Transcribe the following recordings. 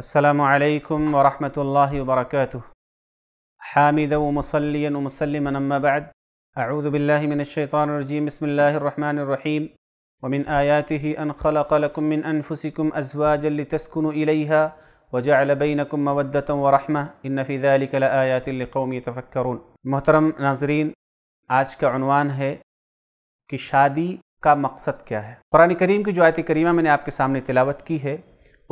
السلام عليكم ورحمة الله وبركاته حامدا ومصليا ومسلما أما بعد أعوذ بالله من الشيطان الرجيم بسم الله الرحمن الرحيم ومن آياته أن خلق لكم من أنفسكم أزواجا لتسكنوا إليها وجعل بينكم مودة ورحمة إن في ذلك لآيات لقوم يتفكرون محترم ناظرين آج کا عنوان ہے کہ شادی کا مقصد کیا ہے قرآن کریم کی جو آیت کریمہ میں نے آپ کے سامنے تلاوت کی ہے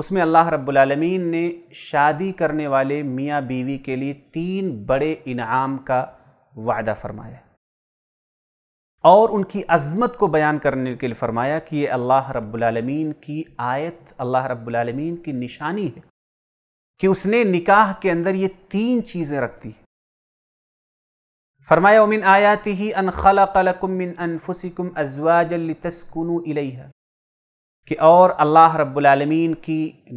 उसमें अल्लाह रब्बुलमीन ने शादी करने वाले मियाँ बीवी के लिए तीन बड़े इनाम का वादा फरमाया और उनकी अज़मत को बयान करने के लिए फरमाया कि ये अल्लाह रब्बुलमीन की आयत अल्लाह रब्बुलमीन की निशानी है कि उसने निकाह के अंदर ये तीन चीज़ें रख दी फरमाया उमिन आयाति ही अन कलकुमिन अनफुसिकुम अजवाजल तस्कुन इलैहा कि और अल्लाह रब्बुलमीन की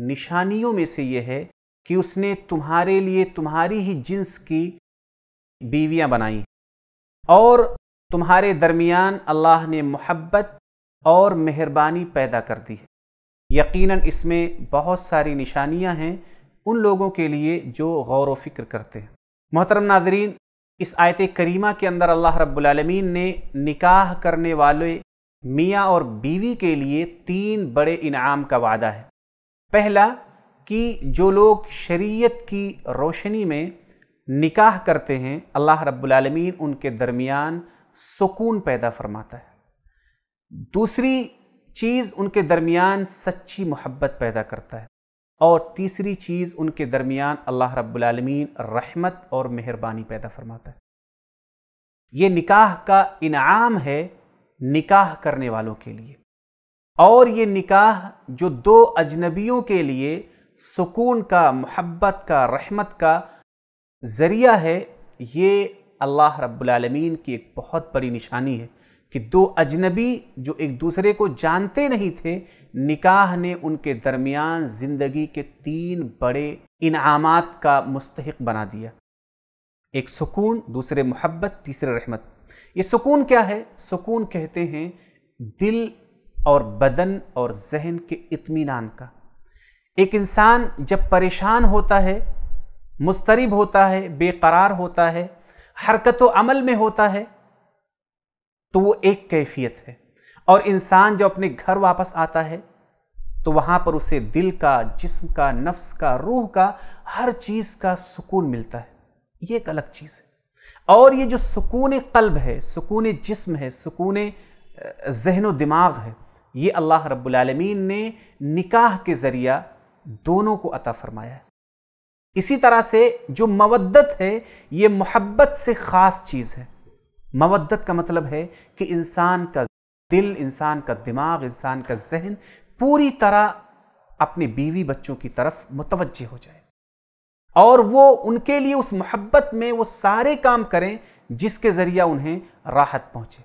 निशानियों में से ये है कि उसने तुम्हारे लिए तुम्हारी ही जिन्स की बीवियाँ बनाई और तुम्हारे दरमियान अल्लाह ने मोहब्बत और मेहरबानी पैदा कर दी है यकीनन इसमें बहुत सारी निशानियां हैं उन लोगों के लिए जो गौर व फिक्र करते हैं मोहतरम नाजरीन इस आयत करीमा के अंदर अल्लाह रब्बुलमीन ने निकाह करने वाले मियाँ और बीवी के लिए तीन बड़े इनाम का वादा है पहला कि जो लोग शरीयत की रोशनी में निकाह करते हैं अल्लाह रब्बुलमीन उनके दरमियान सुकून पैदा फरमाता है दूसरी चीज़ उनके दरमियान सच्ची मोहब्बत पैदा करता है और तीसरी चीज़ उनके दरमियान अल्लाह रब्बुलमीन रहमत और मेहरबानी पैदा फरमाता है ये निकाह का इनाम है निकाह करने वालों के लिए और ये निकाह जो दो अजनबियों के लिए सुकून का मोहब्बत का रहमत का ज़रिया है ये अल्लाह रब्बुलमीन की एक बहुत बड़ी निशानी है कि दो अजनबी जो एक दूसरे को जानते नहीं थे निकाह ने उनके दरमियान ज़िंदगी के तीन बड़े इनामात का मस्तक बना दिया एक सुकून दूसरे मोहब्बत तीसरे रहमत ये सुकून क्या है सुकून कहते हैं दिल और बदन और जहन के इत्मीनान का एक इंसान जब परेशान होता है मुस्तरब होता है बेकरार होता है हरकत अमल में होता है तो वो एक कैफियत है और इंसान जब अपने घर वापस आता है तो वहाँ पर उसे दिल का जिस्म का नफ्स का रूह का हर चीज़ का सुकून मिलता है ये एक अलग चीज़ है और ये जो सुकून कल्ब है सुकून जिस्म है सुकून जहन व दिमाग है ये अल्लाह रब्लमीन ने निकाह के ज़रिया दोनों को अता फरमाया है इसी तरह से जो मवदत है ये मोहब्बत से ख़ास चीज़ है मवदत का मतलब है कि इंसान का दिल इंसान का दिमाग इंसान का जहन पूरी तरह अपने बीवी बच्चों की तरफ मुतवजह हो जाए और वो उनके लिए उस मोहब्बत में वो सारे काम करें जिसके जरिए उन्हें राहत पहुँचे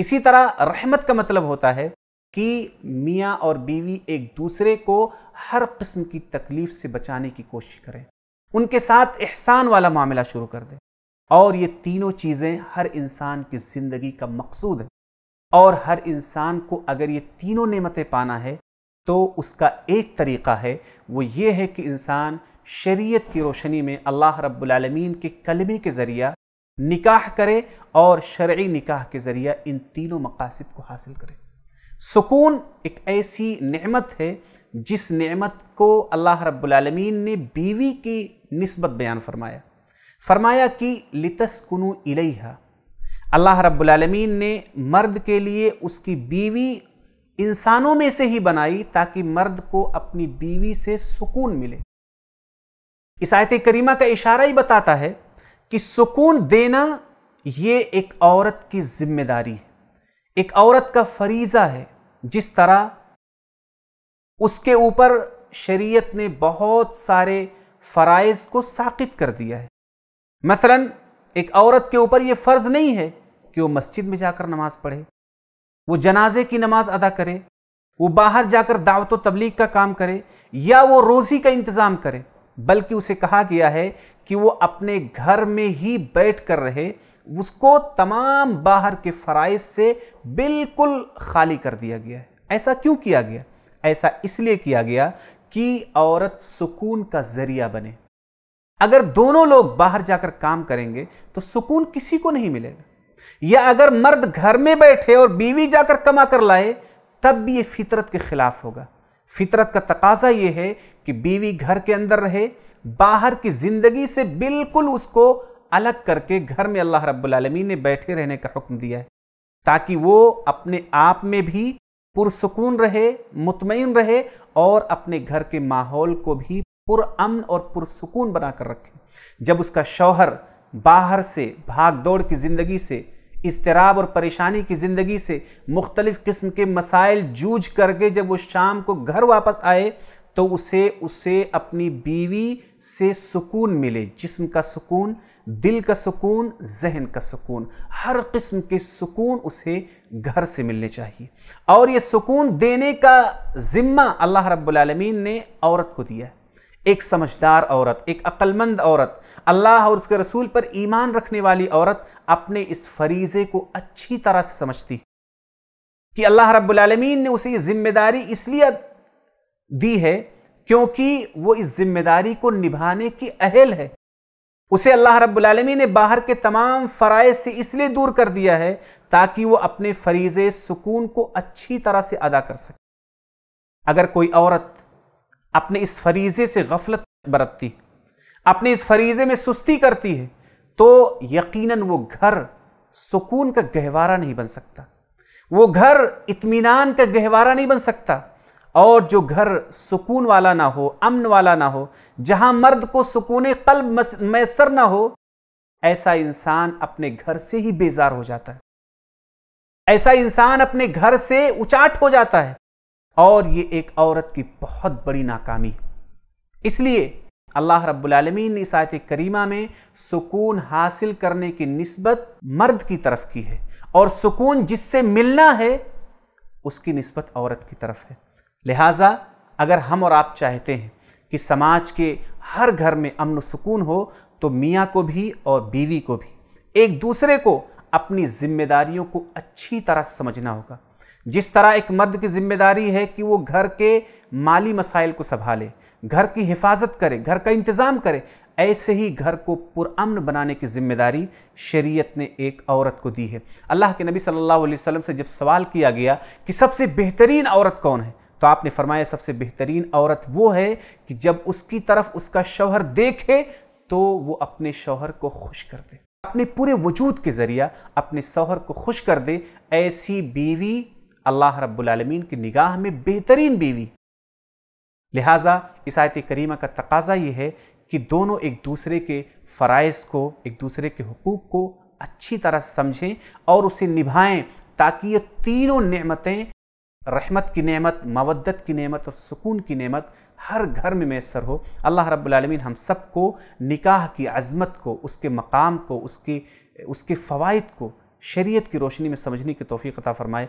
इसी तरह रहमत का मतलब होता है कि मियाँ और बीवी एक दूसरे को हर किस्म की तकलीफ़ से बचाने की कोशिश करें उनके साथ एहसान वाला मामला शुरू कर दें और ये तीनों चीज़ें हर इंसान की ज़िंदगी का मकसूद है और हर इंसान को अगर ये तीनों नेमतें पाना है तो उसका एक तरीक़ा है वो ये है कि इंसान शरीयत की रोशनी में अल्लाह रब्बुलमीन के कलमे के ज़रिया निकाह करे और शर्य निकाह के ज़रिया इन तीनों मकासद को हासिल करे सुकून एक ऐसी नेमत है जिस नेमत को अल्लाह रब्बुलमीन ने बीवी की नस्बत बयान फरमाया फरमाया कि लितस्कुनु इलैहा अल्लाह रब्बुलमीन ने मर्द के लिए उसकी बीवी इंसानों में से ही बनाई ताकि मर्द को अपनी बीवी से सुकून मिले इस आयत करीमा का इशारा ही बताता है कि सुकून देना ये एक औरत की जिम्मेदारी है एक औरत का फरीज़ा है जिस तरह उसके ऊपर शरीयत ने बहुत सारे फ़राइज़ को साकित कर दिया है मसलन एक औरत के ऊपर ये फ़र्ज़ नहीं है कि वो मस्जिद में जाकर नमाज़ पढ़े वो जनाजे की नमाज अदा करे वो बाहर जाकर दावत तबलीग का काम करे या वो रोज़ी का इंतज़ाम करे बल्कि उसे कहा गया है कि वो अपने घर में ही बैठ कर रहे उसको तमाम बाहर के फ़राइज से बिल्कुल खाली कर दिया गया है ऐसा क्यों किया गया ऐसा इसलिए किया गया कि औरत सुकून का ज़रिया बने अगर दोनों लोग बाहर जाकर काम करेंगे तो सुकून किसी को नहीं मिलेगा या अगर मर्द घर में बैठे और बीवी जाकर कमा कर लाए तब भी ये फितरत के खिलाफ होगा फितरत का तकाजा ये है कि बीवी घर के अंदर रहे बाहर की ज़िंदगी से बिल्कुल उसको अलग करके घर में अल्लाह रब्बुल ने बैठे रहने का हुक्म दिया है ताकि वो अपने आप में भी पुरसकून रहे मुतमिन रहे और अपने घर के माहौल को भी पुरअमन और पुरसकून बनाकर रखे जब उसका शौहर बाहर से भाग दौड़ की ज़िंदगी से इसतराब और परेशानी की ज़िंदगी से मुख्तलिफ़ किस्म के मसाइल जूझ करके जब वो शाम को घर वापस आए तो उसे उसे अपनी बीवी से सुकून मिले जिस्म का सुकून दिल का सुकून जहन का सुकून हर किस्म के सुकून उसे घर से मिलने चाहिए और ये सुकून देने का ज़िम्मा अल्लाह रब्बुल रबालमीन ने औरत को दिया है एक समझदार औरत एक अक्लमंद औरत अल्लाह और उसके रसूल पर ईमान रखने वाली औरत अपने इस फरीज़े को अच्छी तरह से समझती कि अल्लाह रब्लमीन ने उसे ये जिम्मेदारी इसलिए दी है क्योंकि वो इस जिम्मेदारी को निभाने की अहल है उसे अल्लाह रब्लमी ने बाहर के तमाम फ़राइज से इसलिए दूर कर दिया है ताकि वो अपने फरीज़ सुकून को अच्छी तरह से अदा कर सके अगर कोई औरत अपने इस फरीज़े से गफलत बरतती अपने इस फरीज़े में सुस्ती करती है तो यकीनन वो घर सुकून का गहवारा नहीं बन सकता वो घर इत्मीनान का गहवारा नहीं बन सकता और जो घर सुकून वाला ना हो अमन वाला ना हो जहां मर्द को सुकून कल्ब मैसर ना हो ऐसा इंसान अपने घर से ही बेजार हो जाता है ऐसा इंसान अपने घर से उचाट हो जाता है और ये एक औरत की बहुत बड़ी नाकामी इसलिए अल्लाह रब्बुलमीन ने इस करीमा में सुकून हासिल करने की नस्बत मर्द की तरफ की है और सुकून जिससे मिलना है उसकी नस्बत औरत की तरफ है लिहाजा अगर हम और आप चाहते हैं कि समाज के हर घर में अमन सुकून हो तो मियाँ को भी और बीवी को भी एक दूसरे को अपनी जिम्मेदारियों को अच्छी तरह समझना होगा जिस तरह एक मर्द की जिम्मेदारी है कि वो घर के माली मसाइल को संभाले घर की हिफाजत करे घर का इंतज़ाम करे ऐसे ही घर को पुरअमन बनाने की जिम्मेदारी शरीयत ने एक औरत को दी है अल्लाह के नबी सल्लल्लाहु अलैहि वसल्लम से जब सवाल किया गया कि सबसे बेहतरीन औरत कौन है तो आपने फरमाया सबसे बेहतरीन औरत वो है कि जब उसकी तरफ उसका शौहर देखे तो वो अपने शौहर को खुश कर दे अपने पूरे वजूद के ज़रिया अपने शौहर को खुश कर दे ऐसी बीवी अल्लाह रब्बुलमीन की निगाह में बेहतरीन बीवी लिहाजा इस आयत करीमा का तकाजा ये है कि दोनों एक दूसरे के फ़रज़ को एक दूसरे के हकूक़ को अच्छी तरह समझें और उसे निभाएं ताकि ये तीनों नेमतें रहमत की नेमत मवदत की नेमत और सुकून की नेमत हर घर में मैसर हो अल्लाह रब्लम हम सबको निकाह की अज़मत को उसके मकाम को उसके उसके फ़वाद को शरीयत की रोशनी में समझने की तोफ़ी कता फ़रमाए